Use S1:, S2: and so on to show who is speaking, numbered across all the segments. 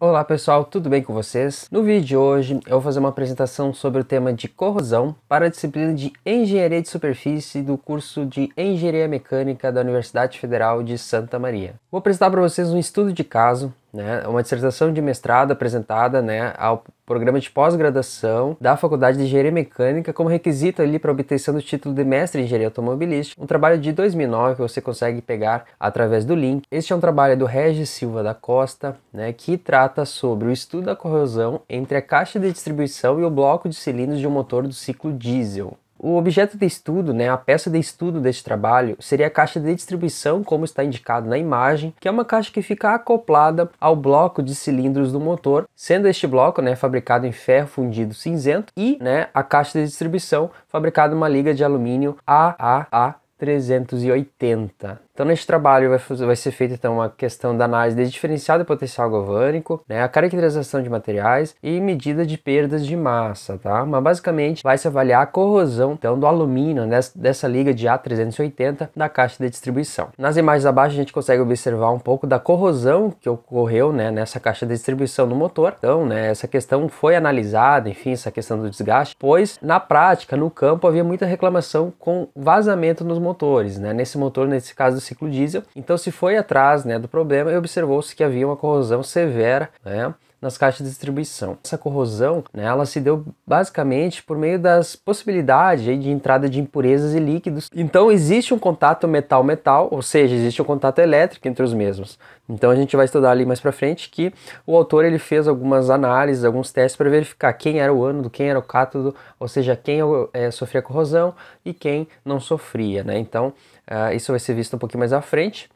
S1: Olá pessoal, tudo bem com vocês? No vídeo de hoje eu vou fazer uma apresentação sobre o tema de corrosão para a disciplina de Engenharia de Superfície do curso de Engenharia Mecânica da Universidade Federal de Santa Maria. Vou apresentar para vocês um estudo de caso né, uma dissertação de mestrado apresentada né, ao programa de pós-graduação da Faculdade de Engenharia Mecânica como requisito ali para obtenção do título de mestre em Engenharia Automobilística, um trabalho de 2009 que você consegue pegar através do link. Este é um trabalho do Regis Silva da Costa, né, que trata sobre o estudo da corrosão entre a caixa de distribuição e o bloco de cilindros de um motor do ciclo diesel. O objeto de estudo, né, a peça de estudo deste trabalho, seria a caixa de distribuição, como está indicado na imagem, que é uma caixa que fica acoplada ao bloco de cilindros do motor, sendo este bloco né, fabricado em ferro fundido cinzento e né, a caixa de distribuição fabricada em uma liga de alumínio AAA 380. Então, neste trabalho vai, vai ser feita então uma questão da análise de diferencial de potencial galvânico, né, a caracterização de materiais e medida de perdas de massa, tá? Mas basicamente vai se avaliar a corrosão então do alumínio dessa, dessa liga de A380 da caixa de distribuição. Nas imagens abaixo a gente consegue observar um pouco da corrosão que ocorreu, né, nessa caixa de distribuição no motor. Então, né, essa questão foi analisada, enfim, essa questão do desgaste, pois na prática, no campo havia muita reclamação com vazamento nos motores, né? Nesse motor, nesse caso ciclo diesel. Então se foi atrás né, do problema e observou-se que havia uma corrosão severa, né, nas caixas de distribuição. Essa corrosão, né, ela se deu basicamente por meio das possibilidades aí, de entrada de impurezas e líquidos. Então existe um contato metal-metal, ou seja, existe um contato elétrico entre os mesmos. Então a gente vai estudar ali mais para frente que o autor ele fez algumas análises, alguns testes para verificar quem era o ânodo, quem era o cátodo, ou seja, quem é, sofria corrosão e quem não sofria, né? Então uh, isso vai ser visto um pouquinho mais à frente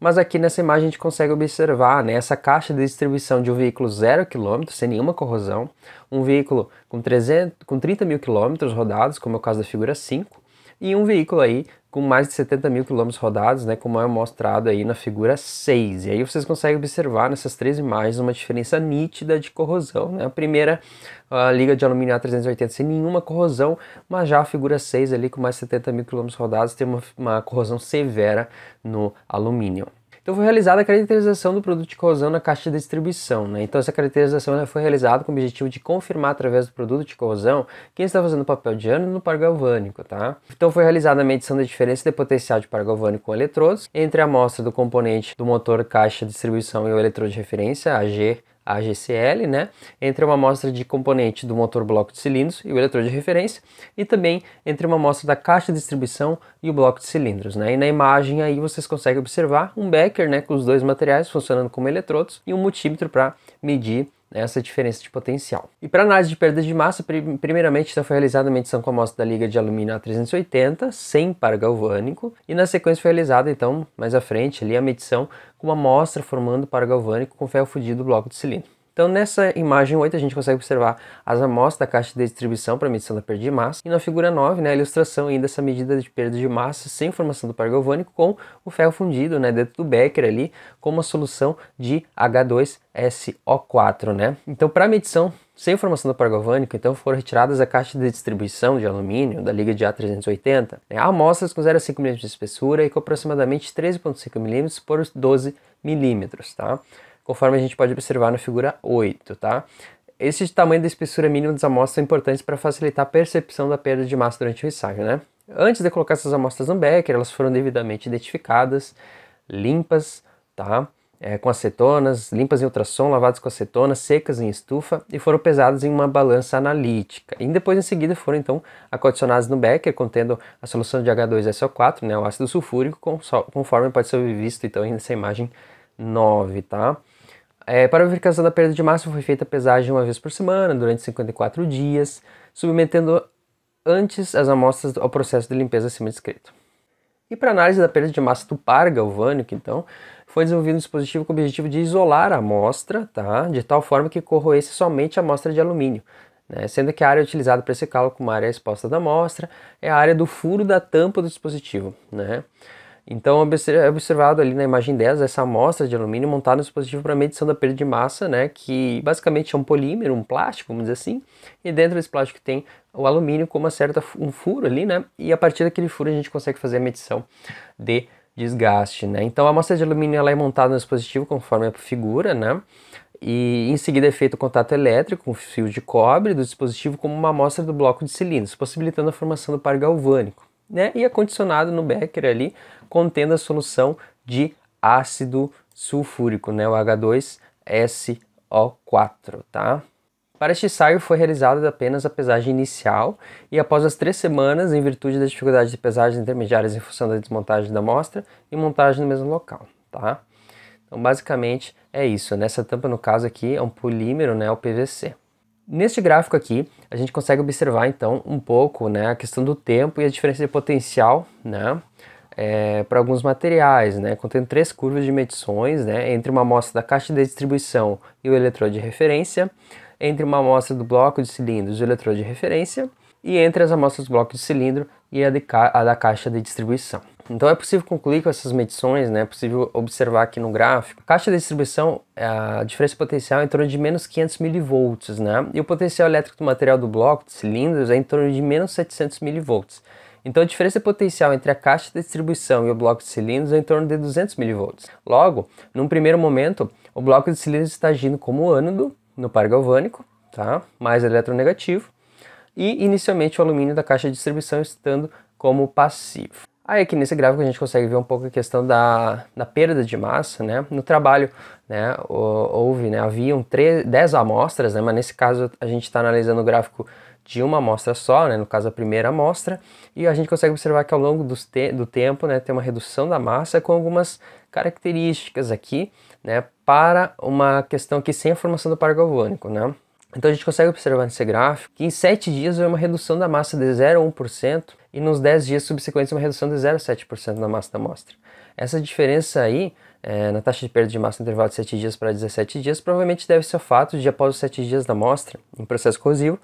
S1: mas aqui nessa imagem a gente consegue observar né, essa caixa de distribuição de um veículo zero quilômetro, sem nenhuma corrosão, um veículo com, 300, com 30 mil quilômetros rodados, como é o caso da figura 5, e um veículo aí com mais de 70 mil quilômetros rodados, né, como é mostrado aí na figura 6. E aí vocês conseguem observar nessas três imagens uma diferença nítida de corrosão. Né? A primeira, a liga de alumínio A380 sem nenhuma corrosão, mas já a figura 6 ali com mais de 70 mil quilômetros rodados tem uma, uma corrosão severa no alumínio. Então foi realizada a caracterização do produto de corrosão na caixa de distribuição. Né? Então essa caracterização foi realizada com o objetivo de confirmar através do produto de corrosão quem está fazendo papel de ânodo no par galvânico. Tá? Então foi realizada a medição da diferença de potencial de par galvânico com eletrodos entre a amostra do componente do motor caixa de distribuição e o eletrodo de referência, AG, AGCL, né, entre uma amostra de componente do motor bloco de cilindros e o eletrodo de referência, e também entre uma amostra da caixa de distribuição e o bloco de cilindros. Né? E na imagem aí vocês conseguem observar um becker né, com os dois materiais funcionando como eletrodos e um multímetro para medir essa diferença de potencial. E para análise de perda de massa, primeiramente então, foi realizada a medição com a amostra da liga de alumínio A380, sem par galvânico, e na sequência foi realizada então mais à frente ali a medição com uma amostra formando par galvânico com ferro fundido bloco de cilindro. Então nessa imagem 8 a gente consegue observar as amostras da caixa de distribuição para medição da perda de massa e na figura 9 né, a ilustração ainda dessa medida de perda de massa sem formação do par galvânico com o ferro fundido né, dentro do Becker ali com uma solução de H2SO4. Né? Então para medição sem formação do par galvânico, então foram retiradas a caixa de distribuição de alumínio da liga de A380, né, amostras com 0,5 mm de espessura e com aproximadamente 13,5 mm por 12 mm. Tá? conforme a gente pode observar na figura 8, tá? Esse tamanho da espessura mínima das amostras são importantes para facilitar a percepção da perda de massa durante o ensaio, né? Antes de colocar essas amostras no Becker, elas foram devidamente identificadas, limpas, tá? É, com acetonas, limpas em ultrassom, lavadas com acetona, secas em estufa e foram pesadas em uma balança analítica. E depois, em seguida, foram então acondicionadas no Becker, contendo a solução de H2SO4, né, o ácido sulfúrico, conforme pode ser visto então nessa imagem 9, tá? É, para verificação da perda de massa foi feita a pesagem uma vez por semana, durante 54 dias, submetendo antes as amostras ao processo de limpeza acima descrito. E para análise da perda de massa do par galvânico, então, foi desenvolvido um dispositivo com o objetivo de isolar a amostra, tá? de tal forma que corroesse somente a amostra de alumínio, né? sendo que a área utilizada para esse cálculo como área exposta da amostra é a área do furo da tampa do dispositivo. Né? Então é observado ali na imagem 10 essa amostra de alumínio montada no dispositivo para medição da perda de massa, né, que basicamente é um polímero, um plástico, vamos dizer assim, e dentro desse plástico tem o alumínio com uma certa um furo ali, né, e a partir daquele furo a gente consegue fazer a medição de desgaste, né. Então a amostra de alumínio ela é montada no dispositivo conforme a figura, né, e em seguida é feito o contato elétrico com o fio de cobre do dispositivo como uma amostra do bloco de cilindros, possibilitando a formação do par galvânico né? E acondicionado no becker ali, contendo a solução de ácido sulfúrico, né? O H2SO4, tá? Para este ensaio foi realizada apenas a pesagem inicial e após as três semanas, em virtude das dificuldades de pesagens intermediárias em função da desmontagem da amostra e montagem no mesmo local, tá? Então basicamente é isso, Nessa tampa no caso aqui é um polímero, né? O PVC. Neste gráfico aqui, a gente consegue observar então um pouco né, a questão do tempo e a diferença de potencial né, é, para alguns materiais, né, contendo três curvas de medições né, entre uma amostra da caixa de distribuição e o eletrodo de referência, entre uma amostra do bloco de cilindros e o eletrodo de referência, e entre as amostras do bloco de cilindro e a, ca a da caixa de distribuição. Então é possível concluir com essas medições, né, é possível observar aqui no gráfico, a caixa de distribuição, é, a diferença potencial é em torno de menos 500 mV, né, e o potencial elétrico do material do bloco, de cilindros, é em torno de menos 700 mV. Então a diferença potencial entre a caixa de distribuição e o bloco de cilindros é em torno de 200 mV. Logo, num primeiro momento, o bloco de cilindros está agindo como ânodo no par galvânico, tá? mais eletronegativo, e inicialmente o alumínio da caixa de distribuição estando como passivo. Aí aqui nesse gráfico a gente consegue ver um pouco a questão da, da perda de massa, né? No trabalho, né, houve, né, haviam 10 amostras, né, mas nesse caso a gente está analisando o gráfico de uma amostra só, né, no caso a primeira amostra, e a gente consegue observar que ao longo do, te do tempo, né, tem uma redução da massa com algumas características aqui, né, para uma questão aqui sem a formação do par galvânico, né? Então a gente consegue observar nesse gráfico que em 7 dias houve uma redução da massa de 0,1% e nos 10 dias subsequentes uma redução de 0,7% na massa da amostra. Essa diferença aí, é, na taxa de perda de massa no intervalo de 7 dias para 17 dias, provavelmente deve ser o fato de, após os 7 dias da amostra, em processo corrosivo,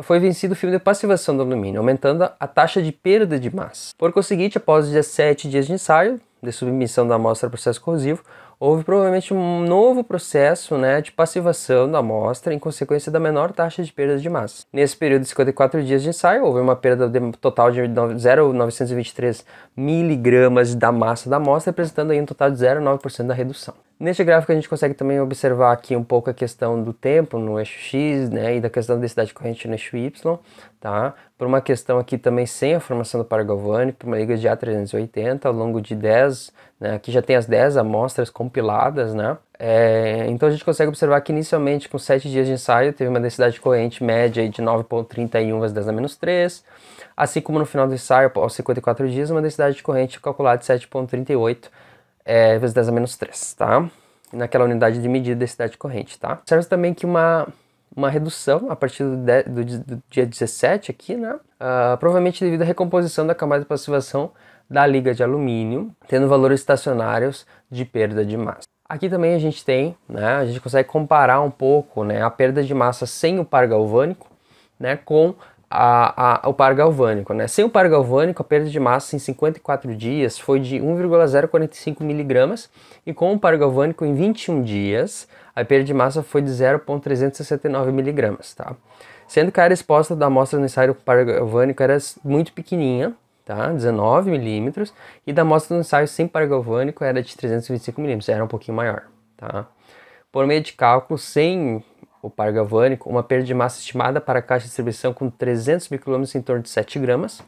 S1: foi vencido o filme de passivação do alumínio, aumentando a taxa de perda de massa. Por conseguinte, após 17 dias de ensaio, de submissão da amostra ao processo corrosivo, houve provavelmente um novo processo né, de passivação da amostra em consequência da menor taxa de perda de massa. Nesse período de 54 dias de ensaio, houve uma perda de, total de 0,923 miligramas da massa da amostra, representando aí um total de 0,9% da redução. Neste gráfico a gente consegue também observar aqui um pouco a questão do tempo no eixo X, né, e da questão da densidade corrente no eixo Y, tá? Por uma questão aqui também sem a formação do par por uma liga de A380 ao longo de 10, né, aqui já tem as 10 amostras compiladas, né? É, então a gente consegue observar que inicialmente com 7 dias de ensaio teve uma densidade corrente média de 9.31 vezes 10 a menos 3, assim como no final do ensaio, aos 54 dias, uma densidade de corrente calculada de 7.38 é, vezes 10 a menos 3, tá? Naquela unidade de medida de densidade corrente, tá? Observa também que uma, uma redução a partir do, de, do, do dia 17 aqui, né? Uh, provavelmente devido à recomposição da camada de passivação da liga de alumínio, tendo valores estacionários de perda de massa. Aqui também a gente tem, né, a gente consegue comparar um pouco né, a perda de massa sem o par galvânico né, com a, a, o par galvânico. Né? Sem o par galvânico, a perda de massa em 54 dias foi de 1,045 miligramas e com o par galvânico em 21 dias, a perda de massa foi de 0,369 miligramas. Tá? Sendo que a área exposta da amostra no ensaio com par galvânico era muito pequenininha, tá? 19 milímetros, e da amostra no ensaio sem par galvânico era de 325 milímetros, era um pouquinho maior. Tá? Por meio de cálculos sem o par galvânico, uma perda de massa estimada para a caixa de distribuição com 300 quilômetros em torno de 7 gramas,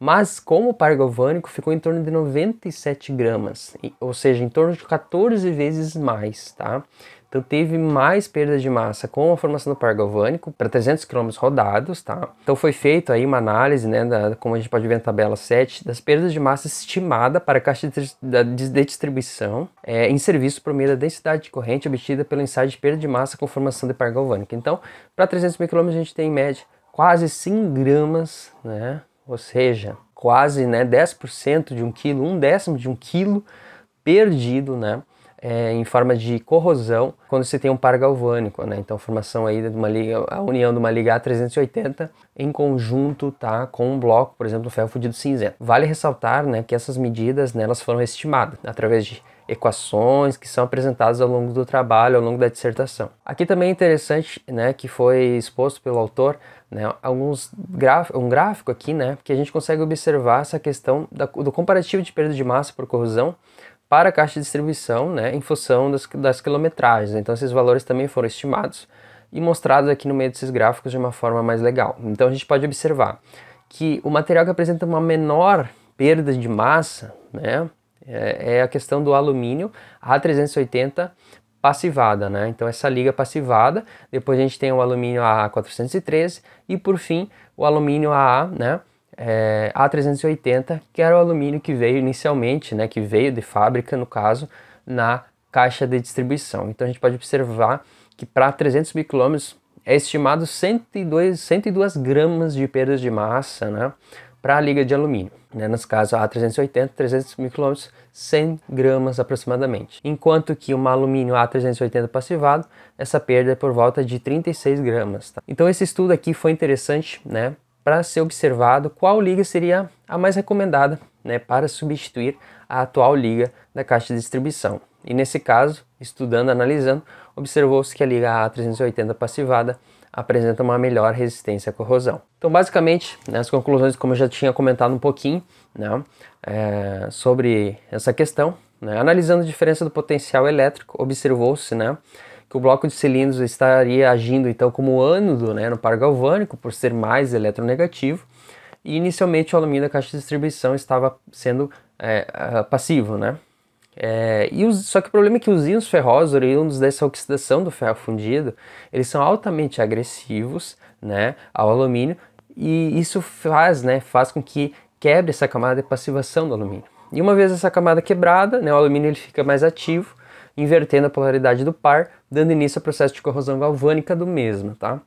S1: mas como o par galvânico ficou em torno de 97 gramas, ou seja, em torno de 14 vezes mais, tá? Então teve mais perda de massa com a formação do par galvânico para 300 km rodados, tá? Então foi feito aí uma análise, né, da, como a gente pode ver na tabela 7, das perdas de massa estimada para a caixa de, de, distribuição é, em serviço por meio da densidade de corrente obtida pelo ensaio de perda de massa com formação de par galvânico. Então, para 300 mil km a gente tem em média quase 100 gramas, né? Ou seja, quase né, 10% de um quilo, um décimo de um quilo perdido, né? é, em forma de corrosão quando você tem um par galvânico, né? Então formação aí de uma liga, a união de uma liga A380 em conjunto, tá, com um bloco, por exemplo, ferro fundido cinzento. Vale ressaltar, né, que essas medidas, né, elas foram estimadas através de equações que são apresentadas ao longo do trabalho, ao longo da dissertação. Aqui também é interessante, né, que foi exposto pelo autor, né, alguns um gráfico aqui, né, que a gente consegue observar essa questão da, do comparativo de perda de massa por corrosão para a caixa de distribuição né, em função das, das quilometragens. Então esses valores também foram estimados e mostrados aqui no meio desses gráficos de uma forma mais legal. Então a gente pode observar que o material que apresenta uma menor perda de massa né, é, é a questão do alumínio A380 passivada, né? Então essa liga passivada, depois a gente tem o alumínio A 413 e por fim o alumínio AA, né? é, A380, que era o alumínio que veio inicialmente, né, que veio de fábrica, no caso, na caixa de distribuição. Então a gente pode observar que para 300 mil quilômetros é estimado 102, 102 gramas de perdas de massa né, para a liga de alumínio. Né, nos casos A380, 300 mil quilômetros, 100 gramas aproximadamente. Enquanto que uma alumínio A380 passivado, essa perda é por volta de 36 gramas. Tá? Então esse estudo aqui foi interessante, né, para ser observado qual liga seria a mais recomendada né, para substituir a atual liga da caixa de distribuição. E nesse caso, estudando, analisando, observou-se que a liga A380 passivada apresenta uma melhor resistência à corrosão. Então, basicamente, né, as conclusões, como eu já tinha comentado um pouquinho né, é, sobre essa questão, né, analisando a diferença do potencial elétrico, observou-se né, que o bloco de cilindros estaria agindo então como ânodo né, no par galvânico, por ser mais eletronegativo, e inicialmente o alumínio da caixa de distribuição estava sendo é, ah, passivo. Né? É, e os, só que o problema é que os íons ferrosos, oriundos é dessa oxidação do ferro fundido, eles são altamente agressivos né, ao alumínio, e isso faz, né, faz com que quebre essa camada de passivação do alumínio. E uma vez essa camada quebrada, né, o alumínio ele fica mais ativo invertendo a polaridade do par, dando início ao processo de corrosão galvânica do mesmo, tá?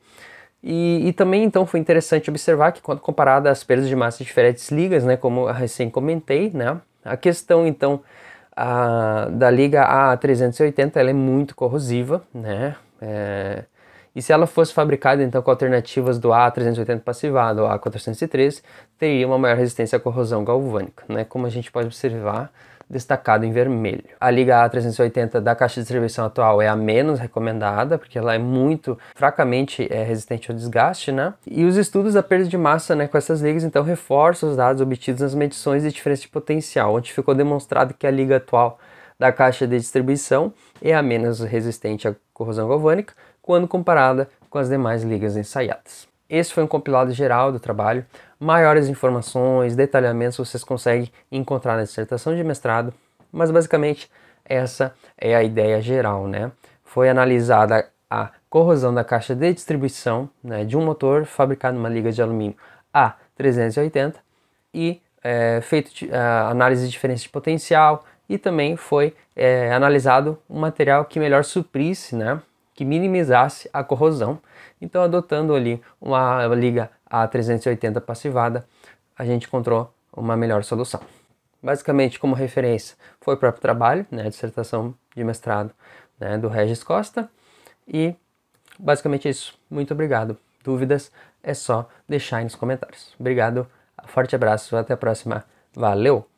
S1: E, e, também então foi interessante observar que quando comparada às perdas de massa de diferentes ligas, né, como recém comentei, né, a questão então a, da liga A380 ela é muito corrosiva, né, é, e se ela fosse fabricada então com alternativas do A380 passivado ou A403, teria uma maior resistência à corrosão galvânica, né, como a gente pode observar destacado em vermelho. A liga A380 da caixa de distribuição atual é a menos recomendada, porque ela é muito fracamente é, resistente ao desgaste, né? E os estudos da perda de massa né, com essas ligas então reforçam os dados obtidos nas medições de diferença de potencial, onde ficou demonstrado que a liga atual da caixa de distribuição é a menos resistente à corrosão galvânica quando comparada com as demais ligas ensaiadas. Esse foi um compilado geral do trabalho. Maiores informações, detalhamentos vocês conseguem encontrar na dissertação de mestrado, mas basicamente essa é a ideia geral, né? Foi analisada a corrosão da caixa de distribuição né, de um motor fabricado numa liga de alumínio A380 e é, feito de, a, análise de diferença de potencial e também foi é, analisado um material que melhor suprisse, né, que minimizasse a corrosão. Então, adotando ali uma liga a 380 passivada, a gente encontrou uma melhor solução. Basicamente, como referência, foi o próprio trabalho, né, a dissertação de mestrado né, do Regis Costa, e basicamente é isso. Muito obrigado. Dúvidas é só deixar aí nos comentários. Obrigado, forte abraço, até a próxima. Valeu!